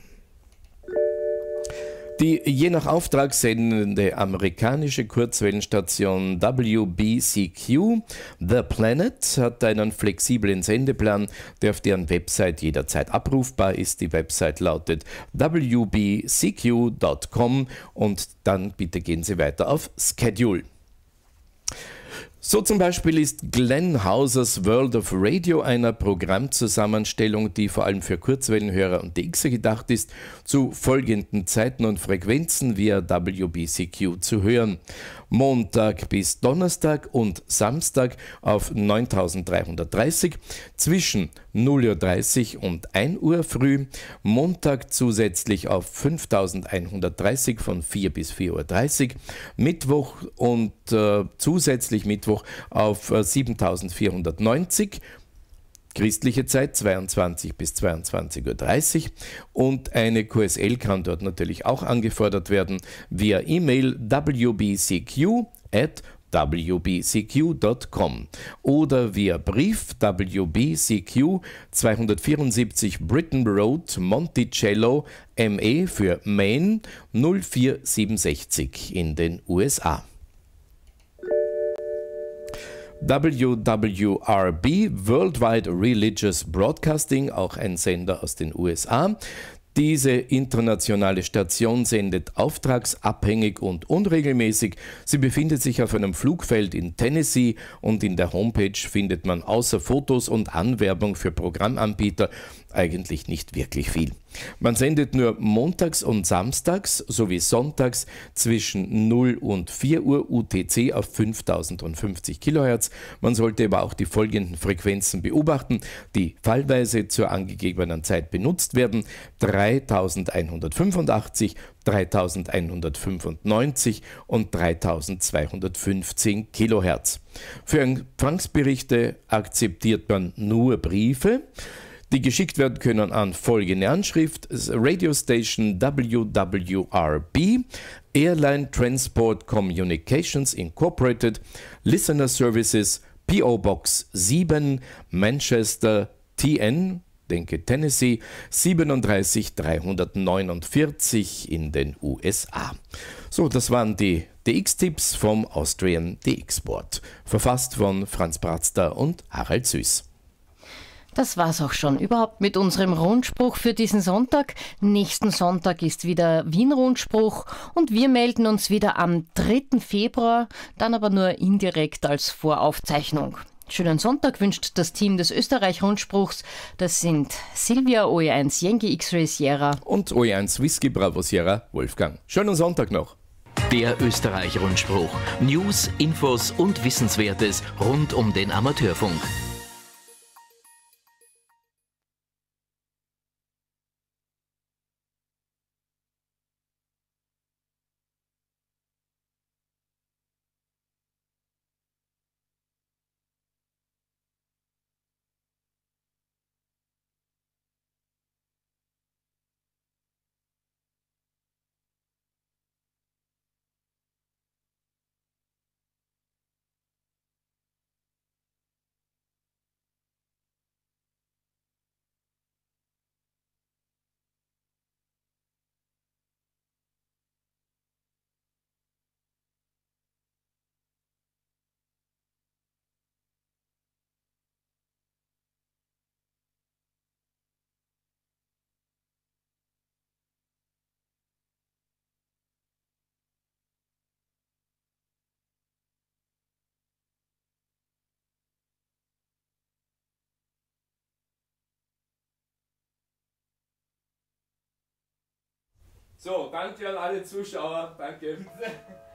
Die je nach Auftrag sendende amerikanische Kurzwellenstation WBCQ The Planet hat einen flexiblen Sendeplan, der auf deren Website jederzeit abrufbar ist. Die Website lautet wbcq.com und dann bitte gehen Sie weiter auf Schedule. So zum Beispiel ist Glenn Hausers World of Radio einer Programmzusammenstellung, die vor allem für Kurzwellenhörer und DXer gedacht ist, zu folgenden Zeiten und Frequenzen via WBCQ zu hören. Montag bis Donnerstag und Samstag auf 9330 zwischen 0.30 Uhr und 1 Uhr früh, Montag zusätzlich auf 5130 von 4 bis 4.30 Uhr, Mittwoch und äh, zusätzlich Mittwoch auf äh, 7490 christliche Zeit 22 bis 22.30 Uhr und eine QSL kann dort natürlich auch angefordert werden via E-Mail wbcq at wbcq.com oder via Brief WBCQ 274 Britain Road, Monticello, ME für Maine 0467 in den USA. WWRB, Worldwide Religious Broadcasting, auch ein Sender aus den USA. Diese internationale Station sendet auftragsabhängig und unregelmäßig. Sie befindet sich auf einem Flugfeld in Tennessee und in der Homepage findet man außer Fotos und Anwerbung für Programmanbieter eigentlich nicht wirklich viel. Man sendet nur montags und samstags sowie sonntags zwischen 0 und 4 Uhr UTC auf 5050 kHz. Man sollte aber auch die folgenden Frequenzen beobachten, die fallweise zur angegebenen Zeit benutzt werden: 3185, 3195 und 3215 kHz. Für Empfangsberichte akzeptiert man nur Briefe die geschickt werden können an folgende Anschrift: Radio Station WWRB, Airline Transport Communications Incorporated, Listener Services, PO Box 7, Manchester TN denke Tennessee, 37349 in den USA. So, das waren die DX-Tipps vom Austrian DX-Board, verfasst von Franz Bratzter und Harald Süß. Das war's auch schon überhaupt mit unserem Rundspruch für diesen Sonntag. Nächsten Sonntag ist wieder Wien-Rundspruch und wir melden uns wieder am 3. Februar, dann aber nur indirekt als Voraufzeichnung. Schönen Sonntag wünscht das Team des Österreich-Rundspruchs. Das sind Silvia OE1 Yankee X-Ray Sierra und OE1 Whisky Bravo Sierra Wolfgang. Schönen Sonntag noch. Der Österreich-Rundspruch. News, Infos und Wissenswertes rund um den Amateurfunk. So, danke an alle Zuschauer. Danke.